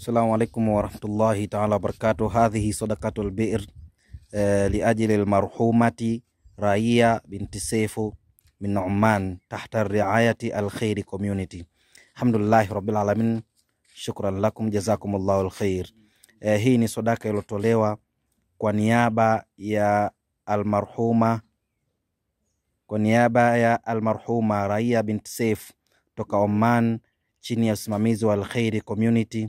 Assalamu alaikum warahmatullahi taala wabarakatuh. Hadhihi sadaqatul bir eh, liajili almarhumati Raia binti Sefu min Umman tahta riayati Alkhairi Community. Alhamdulillahi rabbil alamin, shukran lakum jazakum jazakumullahu alkhair. Eh, hii ni sadaka iliyotolewa kwa niaba ya almarhuma kwa niaba ya almarhuma Raia binti Sefu toka Umman chini ya usimamizi wa Alkhairi Community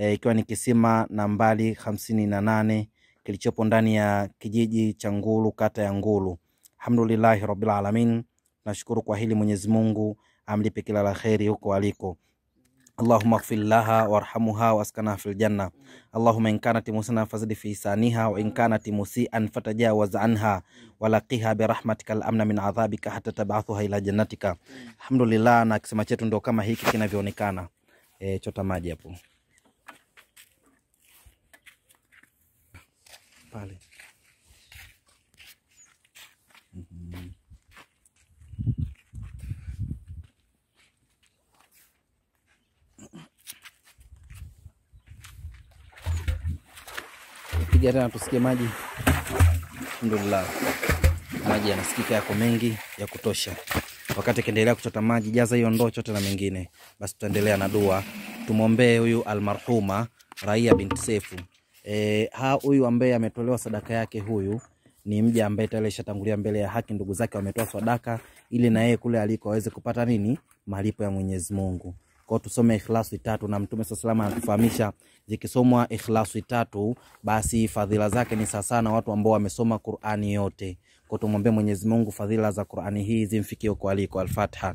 E, ikiwa e, ni kisima nambari hamsini na nane kilichopo ndani ya kijiji cha Ngulu kata ya Ngulu. Alhamdulillahi rabbil alamin, nashukuru kwa hili Mwenyezi Mungu amlipe kila la kheri huko aliko. Allahumma ighfir laha warhamha waskana fil janna Allahumma in kanat musana fazid fi saniha wa in kanat musian fatajawaz anha bi rahmatika al-amna min adhabika hatta tab'athuha ila jannatika. Alhamdulillah, na kisema chetu ndio kama hiki kinavyoonekana. E, chota maji hapo. pale piga tena tusikie maji. Alhamdulillah, maji yanasikika yako mengi ya kutosha. Wakati akiendelea kuchota maji, jaza hiyo ndoo, chote na mengine. Basi tutaendelea na dua, tumwombee huyu almarhuma Raia binti sefu e, ha huyu ambaye ametolewa sadaka yake huyu ni mja ambaye tayari ishatangulia mbele ya haki, ndugu zake wametoa sadaka ili na yeye kule aliko aweze kupata nini, malipo ya Mwenyezi Mungu. Kwa tusome ikhlasu tatu na Mtume swalla salama anatufahamisha zikisomwa ikhlasu tatu basi fadhila zake ni sawa sana watu ambao wamesoma Qur'ani yote. Kwa tumwombe Mwenyezi Mungu fadhila za Qur'ani hii zimfikie kwa aliko. Al-Fatiha.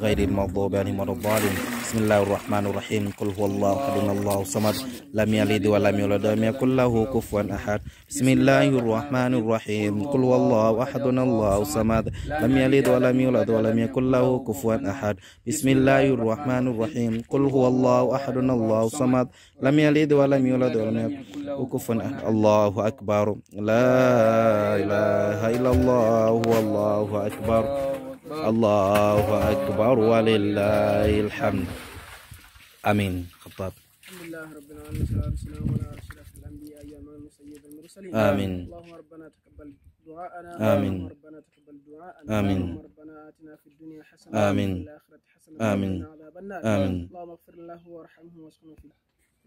غير المغضوب عليهم ولا الضالين بسم الله الرحمن الرحيم قل هو الله أحد الله الصمد لم يلد ولم يولد ولم يكن له كفوا أحد بسم الله الرحمن الرحيم قل هو الله أحد الله الصمد لم يلد ولم يولد ولم يكن له كفوا أحد بسم الله الرحمن الرحيم قل هو الله أحد الله الصمد لم يلد ولم يولد ولم يكن له كفوا أحد الله أكبر لا إله إلا الله والله أكبر الله أكبر ولله الحمد أمين خطاب الحمد لله رب العالمين والصلاة والسلام على أشرف الأنبياء وإمام سيد المرسلين آمين اللهم ربنا تقبل دعاءنا آمين اللهم ربنا تقبل دعاءنا آمين ربنا آتنا في الدنيا حسنة آمين وفي الآخرة حسنة آمين آمين اللهم اغفر له وارحمه واسكنه في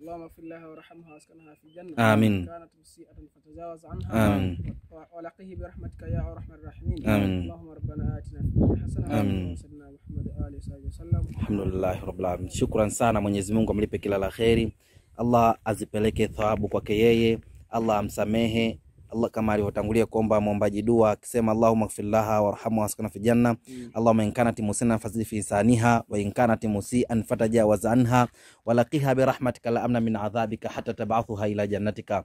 اللهم اغفر له وارحمها واسكنها في الجنة آمين كانت مسيئة فتجاوز عنها آمين ولقه برحمتك يا ارحم الراحمين امين اللهم ربنا اتنا في الدنيا حسنه امين وسيدنا محمد ali wasallam alhamdulillahi rabilalamin shukran sana mwenyezi mungu amlipe kila la kheri allah azipeleke thawabu kwake yeye allah amsamehe Allah kama alivyotangulia kuomba muombaji dua akisema Allahumma ighfir laha warhamha waskana fi janna mm. Allahumma in kanat musina fazid fi saniha wa in kanat musian fatajawaz anha walaqiha bi rahmatika la amna min adhabika hatta tabathuha ila jannatika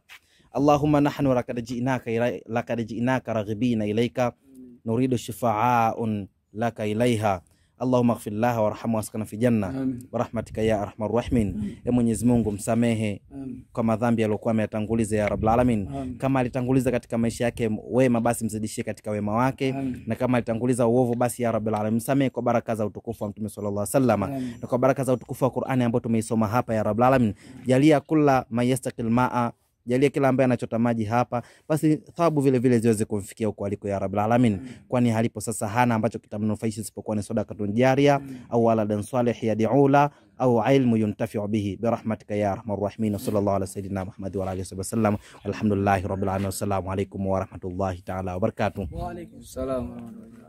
Allahumma nahnu lakad ji'naka lakad jinaka raghibina ilaika nuridu shifa'an laka ilaiha Allahumma ighfir laha warhamha waskana fi janna warahmatika ya arhamar rahimin. E Mwenyezi Mungu msamehe Amin. kwa madhambi aliyokuwa ameyatanguliza ya rabbul alamin. Kama alitanguliza katika maisha yake wema, basi mzidishie katika wema wake Amin. na kama alitanguliza uovu, basi ya rabbul alamin msamehe kwa baraka za utukufu wa Mtume sallallahu alaihi wasallam na kwa baraka za utukufu wa Qur'ani ambayo tumeisoma hapa ya rabbul alamin, jalia kula mayastaqil maa Jalia kila ambaye anachota maji hapa, basi thawabu vile vile ziweze kumfikia huko aliko ya Rabbul Alamin, mm. kwani halipo sasa hana ambacho kitamnufaisha isipokuwa ni sadakatun jaria au waladan salih yad'ula au ilmu yuntafiu bihi birahmatika ya arhamar rahimin. Sallallahu ala sayidina Muhammad wa alihi wasallam, walhamdulillahi rabbil alamin. Wassalamu alaykum wa rahmatullahi ta'ala wa barakatuh. Wa alaykum